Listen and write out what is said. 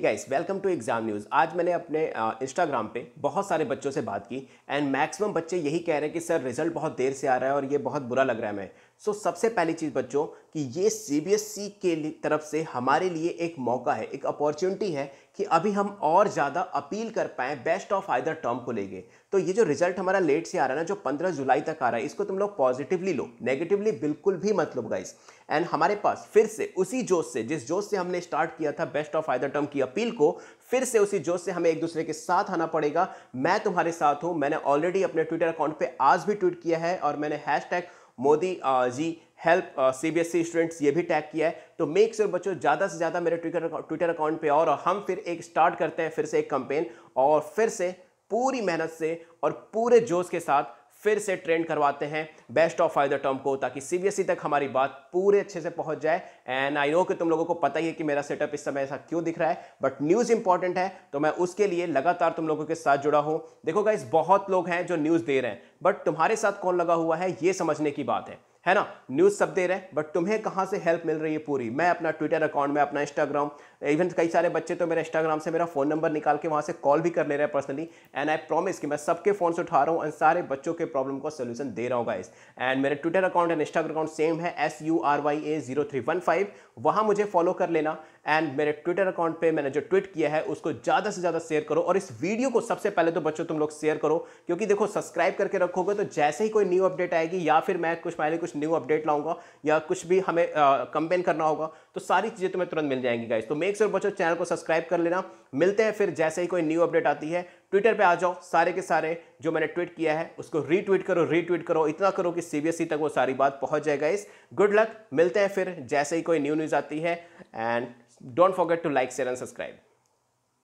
guys welcome to exam news आज मैंने अपने इंस्टाग्राम पे बहुत सारे बच्चों से बात की एंड मैक्सिमम बच्चे यही कह रहे हैं कि सर रिजल्ट बहुत देर से आ रहा है और ये बहुत बुरा लग रहा है मैं सो so, सबसे पहली चीज़ बच्चों कि ये सी e के तरफ से हमारे लिए एक मौका है एक अपॉर्चुनिटी है कि अभी हम और ज़्यादा अपील कर पाएँ बेस्ट ऑफ आइदर टर्म को लेके तो ये जो रिजल्ट हमारा लेट से आ रहा है ना जो 15 जुलाई तक आ रहा है इसको तुम लोग पॉजिटिवली लो नेगेटिवली बिल्कुल भी मत लो गाइस एंड हमारे पास फिर से उसी जोश से जिस जोश से हमने स्टार्ट किया था बेस्ट ऑफ आइदर टर्म किया अपील को फिर से उसी जोश से हमें एक दूसरे के साथ आना पड़ेगा मैं तुम्हारे साथ हूं मैंने ऑलरेडी अपने ट्विटर अकाउंट पे आज भी ट्वीट किया है और मैंने hash Modi ji help C B S E students ये भी टैग किया है तो मेक श्योर बच्चों ज़्यादा से ज़्यादा मेरे ट्विटर ट्विटर अकाउंट पे और हम फिर एक स्टार्ट करते हैं फिर से एक कंपेन और फिर से पूरी मेहनत से और पूरे जोश के साथ फिर से ट्रेंड करवाते हैं best of five the term को ताकि सीबीएसई e तक हमारी बात पूरे अच्छे से पहुंच जाए एंड आई नो कि तुम लोगों को पता ही है कि मेरा सेटअप इस समय ऐसा क्यों दिख रहा है बट न्यूज़ इंपॉर्टेंट है तो मैं उसके लिए लगातार तुम लोगों के साथ जुड़ा हूं देखो गाइस बहुत लोग हैं जो न्यूज़ दे रहे हैं बट तुम्हारे साथ कौन लगा हुआ है ये समझने की बात है है ना न्यूज़ सब दे रहे हैं बट तुम्हें कहाँ से हेल्प मिल रही है पूरी मैं अपना ट्विटर अकाउंट में अपना इंस्टाग्राम इवन कई सारे बच्चे तो मेरे इंस्टाग्राम से मेरा फ़ोन नंबर निकाल के वहाँ से कॉल भी कर ले रहे हैं पर्सनली एंड आई प्रॉमिस कि मैं सबके फ़ोन से उठा रहा हूँ एंड सारे बच्चों के प्रॉब्लम का सोल्यूशन दे रहा हूँ गाइस एंड मेरे Twitter account and Instagram account same है S U R Y A zero three one five वहाँ मुझे फॉलो कर लेना एंड मेरे ट्विटर अकाउंट पे मैंने जो ट्वीट किया है उसको ज़्यादा से ज़्यादा शेयर करो और इस वीडियो को सबसे पहले तो बच्चों तुम लोग शेयर करो क्योंकि देखो सब्सक्राइब करके रखोगे तो जैसे ही कोई न्यू अपडेट आएगी या फिर मैं कुछ पहले कुछ कुछ न्यू अपडेट लाऊंगा या कुछ भी हमें कंपेन करना होगा तो सारी चीज़ें तुम्हें तुरंत मिल जाएंगी गाइज तो मेक श्योर बच्चों चैनल को सब्सक्राइब कर लेना मिलते हैं फिर जैसे ही कोई न्यू अपडेट आती है ट्विटर पे आ जाओ सारे के सारे जो मैंने ट्वीट किया है उसको रीट्वीट करो रीट्वीट करो इतना करो कि सीबीएसई e तक वो सारी बात पहुंच जाए गाइज गुड लक मिलते हैं फिर जैसे ही कोई न्यू न्यूज़ आती है and don't forget to like share and subscribe